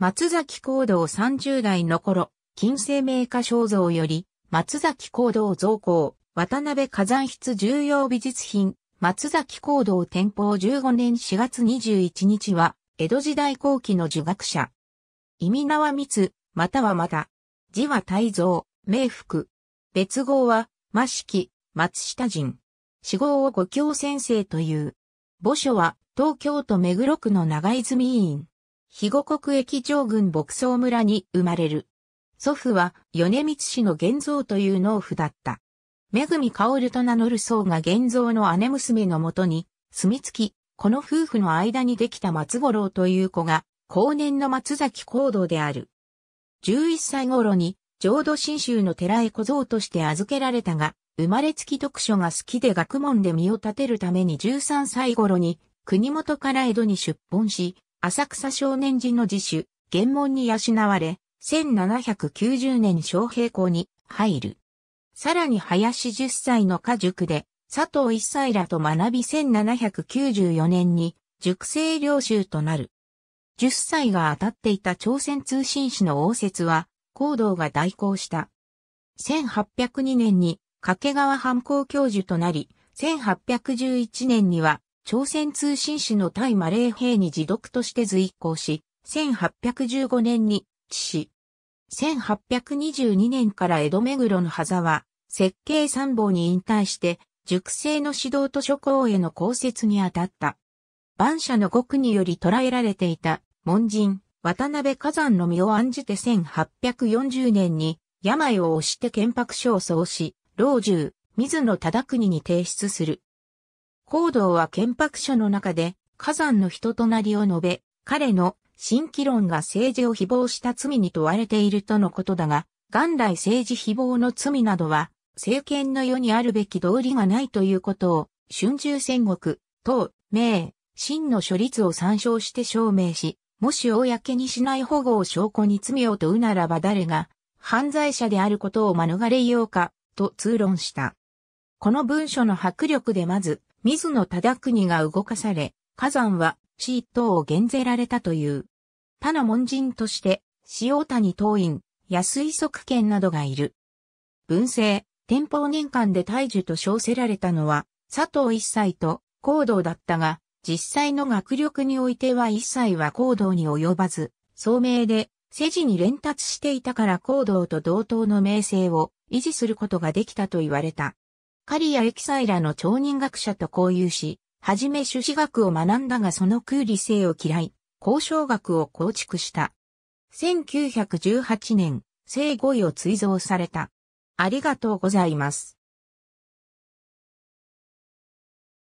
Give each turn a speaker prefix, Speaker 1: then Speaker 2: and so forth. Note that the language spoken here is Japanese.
Speaker 1: 松崎行動30代の頃、金星名家肖像より、松崎行動造行、渡辺火山室重要美術品、松崎行動天保15年4月21日は、江戸時代後期の儒学者。意味名は密、またはまた。字は大蔵、名福。別号は、真式、松下人。死号を五教先生という。墓所は、東京都目黒区の長泉委員。肥後国駅上郡牧草村に生まれる。祖父は米光氏の玄造という農夫だった。めぐみかおると名乗る僧が玄造の姉娘のもとに住み着き、この夫婦の間にできた松五郎という子が、後年の松崎行動である。11歳頃に、浄土真宗の寺へ小僧として預けられたが、生まれつき読書が好きで学問で身を立てるために13歳頃に、国元から江戸に出奔し、浅草少年寺の自主、原門に養われ、1790年小平校に入る。さらに林10歳の家塾で、佐藤一歳らと学び1794年に、塾生領収となる。10歳が当たっていた朝鮮通信士の応接は、行動が代行した。1802年に、掛川藩校教授となり、1811年には、朝鮮通信使の対マレー兵に自読として随行し、1815年に、致死。1822年から江戸目黒の羽沢、設計参謀に引退して、熟成の指導図書校への公設に当たった。万社の獄により捕らえられていた、門人、渡辺火山の身を案じて1840年に、病を押して憲白書を創し、老中、水野忠国に提出する。報道は憲白書の中で火山の人となりを述べ、彼の新規論が政治を誹謗した罪に問われているとのことだが、元来政治誹謗の罪などは、政権の世にあるべき道理がないということを、春秋戦国、党、名、真の処立を参照して証明し、もし公にしない保護を証拠に罪を問うならば誰が犯罪者であることを免れようか、と通論した。この文書の迫力でまず、水野忠国が動かされ、火山は、地一等を減税られたという。他の門人として、塩谷党員、安井側権などがいる。文政、天保年間で大樹と称せられたのは、佐藤一切と行動だったが、実際の学力においては一切は行動に及ばず、聡明で、世事に連達していたから行動と同等の名声を維持することができたと言われた。刈谷サイラの町人学者と交友し、はじめ朱子学を学んだがその空理性を嫌い、交渉学を構築した。1918年、生後を追贈された。ありがとうございます。